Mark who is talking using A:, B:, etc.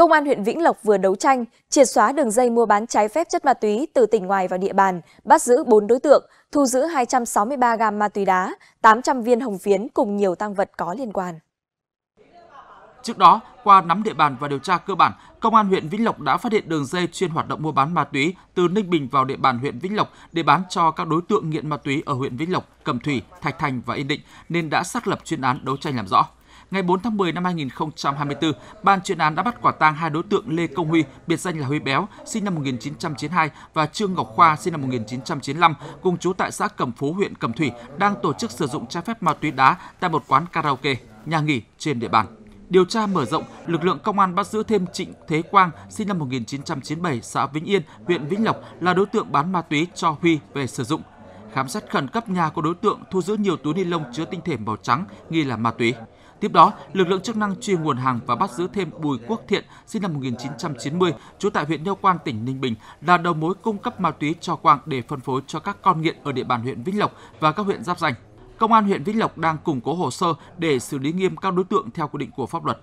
A: Công an huyện Vĩnh Lộc vừa đấu tranh, triệt xóa đường dây mua bán trái phép chất ma túy từ tỉnh ngoài vào địa bàn, bắt giữ 4 đối tượng, thu giữ 263 gam ma túy đá, 800 viên hồng phiến cùng nhiều tăng vật có liên quan.
B: Trước đó, qua nắm địa bàn và điều tra cơ bản, Công an huyện Vĩnh Lộc đã phát hiện đường dây chuyên hoạt động mua bán ma túy từ Ninh Bình vào địa bàn huyện Vĩnh Lộc để bán cho các đối tượng nghiện ma túy ở huyện Vĩnh Lộc, Cẩm Thủy, Thạch Thành và Yên Định nên đã xác lập chuyên án đấu tranh làm rõ. Ngày 4 tháng 10 năm 2024, ban chuyên án đã bắt quả tang hai đối tượng Lê Công Huy, biệt danh là Huy Béo, sinh năm 1992 và Trương Ngọc Khoa, sinh năm 1995, cùng chú tại xã Cẩm Phú, huyện Cẩm Thủy, đang tổ chức sử dụng trái phép ma túy đá tại một quán karaoke, nhà nghỉ trên địa bàn. Điều tra mở rộng, lực lượng công an bắt giữ thêm Trịnh Thế Quang, sinh năm 1997, xã Vĩnh Yên, huyện Vĩnh Lộc là đối tượng bán ma túy cho Huy về sử dụng. Khám xét khẩn cấp nhà của đối tượng thu giữ nhiều túi ni lông chứa tinh thể màu trắng nghi là ma túy. Tiếp đó, lực lượng chức năng truy nguồn hàng và bắt giữ thêm Bùi Quốc Thiện, sinh năm 1990, trú tại huyện Nho Quan, tỉnh Ninh Bình, là đầu mối cung cấp ma túy cho Quang để phân phối cho các con nghiện ở địa bàn huyện Vĩnh Lộc và các huyện giáp danh. Công an huyện Vĩnh Lộc đang củng cố hồ sơ để xử lý nghiêm các đối tượng theo quy định của pháp luật.